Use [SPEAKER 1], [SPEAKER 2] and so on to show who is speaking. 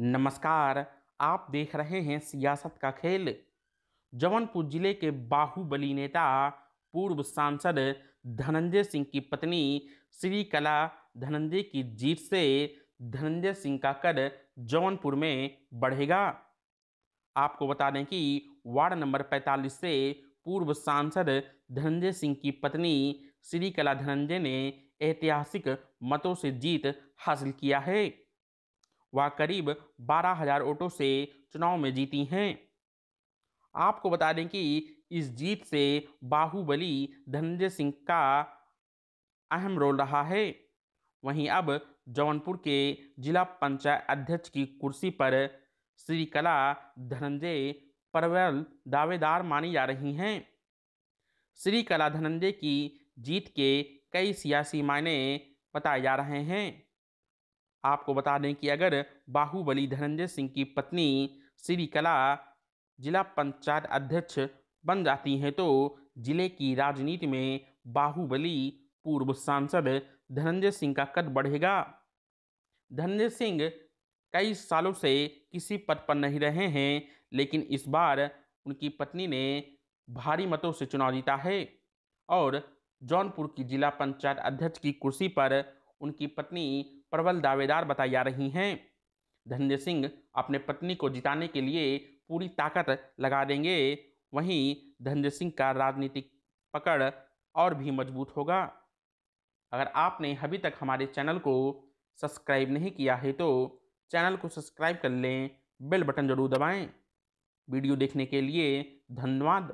[SPEAKER 1] नमस्कार आप देख रहे हैं सियासत का खेल जौनपुर जिले के बाहुबली नेता पूर्व सांसद धनंजय सिंह की पत्नी श्री कला धनंजय की जीत से धनंजय सिंह का कद जौनपुर में बढ़ेगा आपको बता दें कि वार्ड नंबर 45 से पूर्व सांसद धनंजय सिंह की पत्नी श्री कला धनंजय ने ऐतिहासिक मतों से जीत हासिल किया है वह करीब बारह हजार वोटों से चुनाव में जीती हैं आपको बता दें कि इस जीत से बाहुबली धनंजय सिंह का अहम रोल रहा है वहीं अब जौनपुर के जिला पंचायत अध्यक्ष की कुर्सी पर श्री कला धनंजय परवल दावेदार मानी जा रही हैं श्री कला धनंजय की जीत के कई सियासी मायने बताए जा रहे हैं आपको बता दें कि अगर बाहुबली धनंजय सिंह की पत्नी श्री कला जिला पंचायत अध्यक्ष बन जाती हैं तो जिले की राजनीति में बाहुबली पूर्व सांसद धनंजय सिंह का कद बढ़ेगा धनंजय सिंह कई सालों से किसी पद पर नहीं रहे हैं लेकिन इस बार उनकी पत्नी ने भारी मतों से चुनाव जीता है और जौनपुर की जिला पंचायत अध्यक्ष की कुर्सी पर उनकी पत्नी प्रबल दावेदार बताई जा रही हैं धन्य सिंह अपने पत्नी को जिताने के लिए पूरी ताकत लगा देंगे वहीं धन्य सिंह का राजनीतिक पकड़ और भी मजबूत होगा अगर आपने अभी तक हमारे चैनल को सब्सक्राइब नहीं किया है तो चैनल को सब्सक्राइब कर लें बेल बटन जरूर दबाएं वीडियो देखने के लिए धन्यवाद